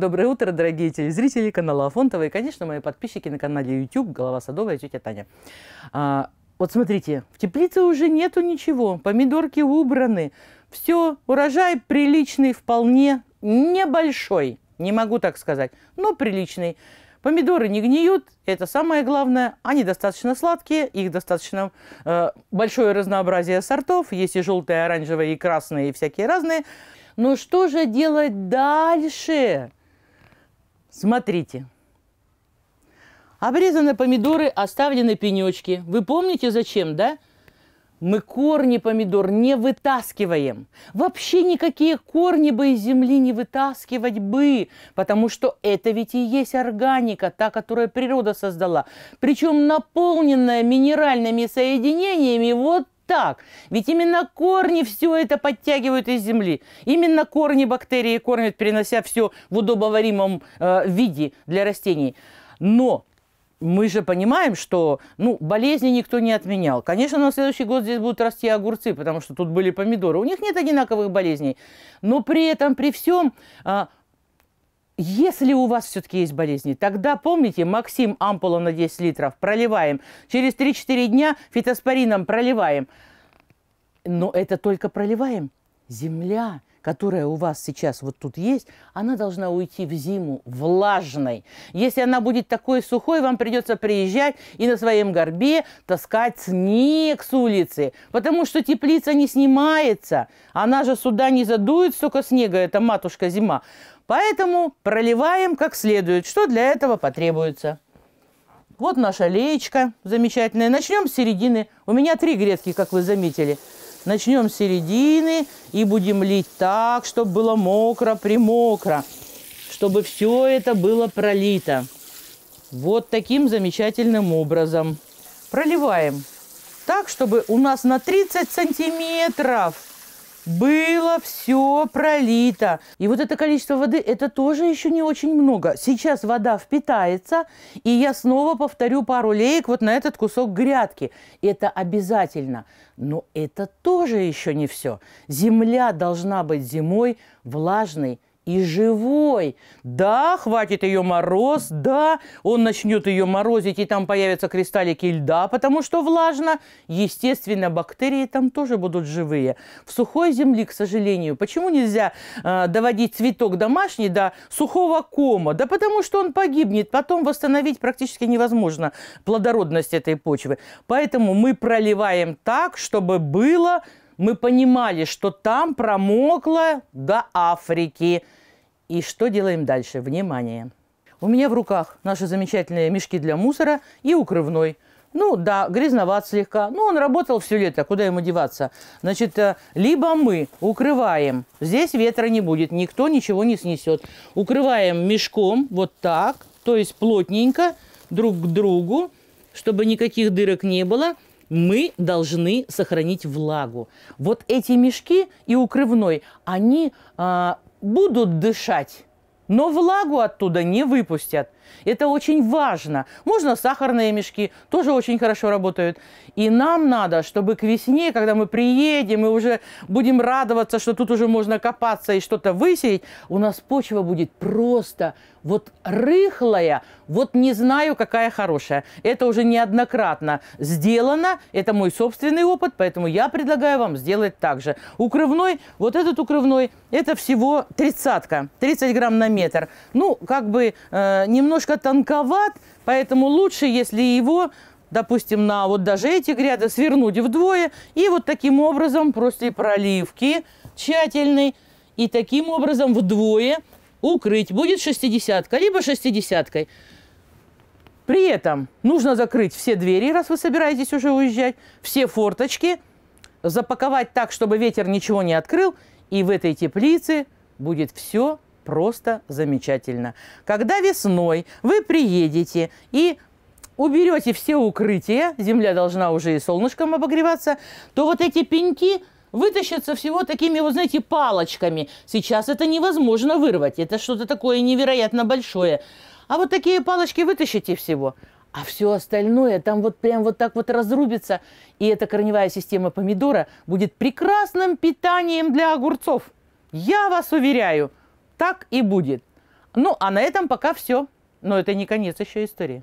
Доброе утро, дорогие телезрители канала Афонтова и, конечно, мои подписчики на канале YouTube «Голова садовая» и тетя Таня. А, вот смотрите, в теплице уже нету ничего, помидорки убраны, все, урожай приличный вполне, небольшой, не могу так сказать, но приличный. Помидоры не гниют, это самое главное. Они достаточно сладкие, их достаточно э, большое разнообразие сортов. Есть и желтые, и оранжевые, и красные, и всякие разные. Но ну что же делать дальше? Смотрите. Обрезаны помидоры, оставлены пенечки. Вы помните зачем, да? Мы корни помидор не вытаскиваем. Вообще никакие корни бы из земли не вытаскивать бы, потому что это ведь и есть органика, та, которую природа создала. Причем наполненная минеральными соединениями вот так. Ведь именно корни все это подтягивают из земли. Именно корни бактерии кормят, перенося все в удобоваримом э, виде для растений. Но мы же понимаем, что ну, болезни никто не отменял. Конечно, на следующий год здесь будут расти огурцы, потому что тут были помидоры. У них нет одинаковых болезней. Но при этом, при всем, а, если у вас все-таки есть болезни, тогда помните, Максим ампула на 10 литров проливаем. Через 3-4 дня фитоспорином проливаем. Но это только проливаем. Земля, которая у вас сейчас вот тут есть, она должна уйти в зиму влажной. Если она будет такой сухой, вам придется приезжать и на своем горбе таскать снег с улицы, потому что теплица не снимается. Она же сюда не задует столько снега, это матушка зима. Поэтому проливаем как следует, что для этого потребуется. Вот наша леечка замечательная. Начнем с середины. У меня три грядки, как вы заметили. Начнем с середины и будем лить так, чтобы было мокро-примокро, чтобы все это было пролито. Вот таким замечательным образом. Проливаем так, чтобы у нас на 30 сантиметров было все пролито. И вот это количество воды, это тоже еще не очень много. Сейчас вода впитается, и я снова повторю пару леек вот на этот кусок грядки. Это обязательно. Но это тоже еще не все. Земля должна быть зимой влажной, и живой. Да, хватит ее мороз, да, он начнет ее морозить, и там появятся кристаллики льда, потому что влажно. Естественно, бактерии там тоже будут живые. В сухой земле, к сожалению, почему нельзя э, доводить цветок домашний до сухого кома? Да потому что он погибнет, потом восстановить практически невозможно плодородность этой почвы. Поэтому мы проливаем так, чтобы было мы понимали, что там промокло до Африки. И что делаем дальше? Внимание! У меня в руках наши замечательные мешки для мусора и укрывной. Ну да, грязноват слегка, но он работал все лето, куда ему деваться. Значит, э, либо мы укрываем, здесь ветра не будет, никто ничего не снесет. Укрываем мешком вот так, то есть плотненько, друг к другу, чтобы никаких дырок не было, мы должны сохранить влагу. Вот эти мешки и укрывной, они а, будут дышать но влагу оттуда не выпустят. Это очень важно. Можно сахарные мешки, тоже очень хорошо работают. И нам надо, чтобы к весне, когда мы приедем и уже будем радоваться, что тут уже можно копаться и что-то высеять, у нас почва будет просто вот рыхлая, вот не знаю, какая хорошая. Это уже неоднократно сделано, это мой собственный опыт, поэтому я предлагаю вам сделать так же. Укрывной, вот этот укрывной, это всего тридцатка, 30 грамм на метр миллиметр. Ну, как бы э, немножко тонковат, поэтому лучше, если его допустим, на вот даже эти гряды свернуть вдвое. И вот таким образом после проливки тщательной и таким образом вдвое укрыть. Будет шестидесятка, либо шестидесяткой. При этом нужно закрыть все двери, раз вы собираетесь уже уезжать, все форточки, запаковать так, чтобы ветер ничего не открыл, и в этой теплице будет все просто замечательно. Когда весной вы приедете и уберете все укрытия, земля должна уже и солнышком обогреваться, то вот эти пеньки вытащатся всего такими, вы знаете, палочками. Сейчас это невозможно вырвать, это что-то такое невероятно большое. А вот такие палочки вытащите всего, а все остальное там вот прям вот так вот разрубится, и эта корневая система помидора будет прекрасным питанием для огурцов. Я вас уверяю – так и будет. Ну, а на этом пока все. Но это не конец еще истории.